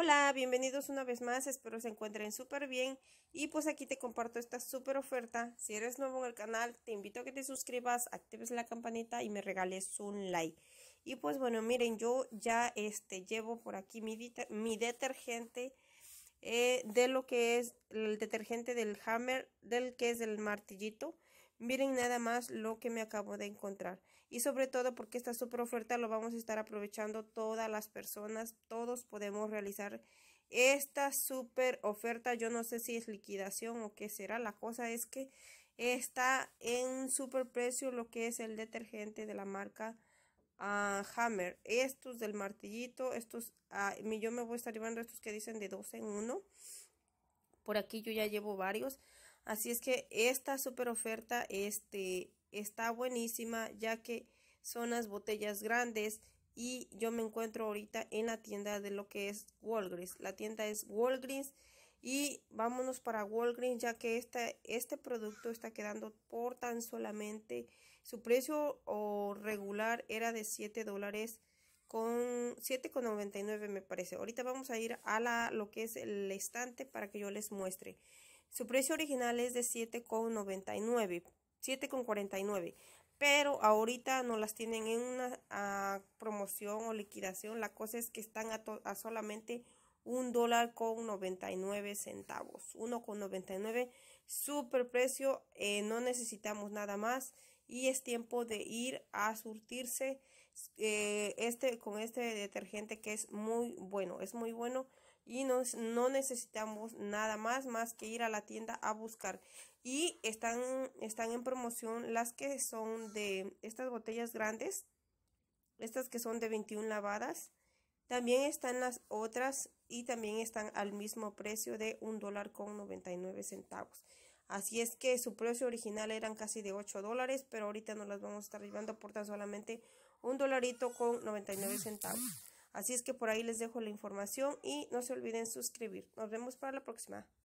Hola, bienvenidos una vez más, espero se encuentren súper bien y pues aquí te comparto esta súper oferta. Si eres nuevo en el canal, te invito a que te suscribas, actives la campanita y me regales un like. Y pues bueno, miren, yo ya este, llevo por aquí mi, detergente eh, de lo que es el detergente del Hammer, del que es el martillito. Miren nada más lo que me acabo de encontrar. Y sobre todo porque esta super oferta lo vamos a estar aprovechando todas las personas. Todos podemos realizar esta super oferta. Yo no sé si es liquidación o qué será. La cosa es que está en super precio lo que es el detergente de la marca ah, hammer, estos del martillito, estos, ah, yo me voy a estar llevando estos que dicen de dos en uno, por aquí yo ya llevo varios, Así es que esta super oferta este, está buenísima ya que son las botellas grandes y yo me encuentro ahorita en la tienda de lo que es Walgreens. La tienda es Walgreens y vámonos para Walgreens ya que este producto está quedando por tan solamente su precio o regular era de 7 dólares con 7,99 me parece. Ahorita vamos a ir a la, lo que es el estante para que yo les muestre. Su precio original es de 7,99, 7,49, pero ahorita no las tienen en una ah, promoción o liquidación. La cosa es que están a, solamente un dólar con 99 centavos, 1,99, super precio, eh, no necesitamos nada más y es tiempo de ir a surtirse eh, este, con este detergente que es muy bueno, es muy bueno y no, necesitamos nada más más que ir a la tienda a buscar y están, están en promoción las que son de estas botellas grandes estas que son de 21 lavadas también están las otras y también están al mismo precio de un dólar con 99 centavos. Así es que su precio original eran casi de 8 dólares, pero ahorita no las vamos a estar llevando por tan solamente un dolarito con 99 centavos. Así es que por ahí les dejo la información y no se olviden suscribir. Nos vemos para la próxima.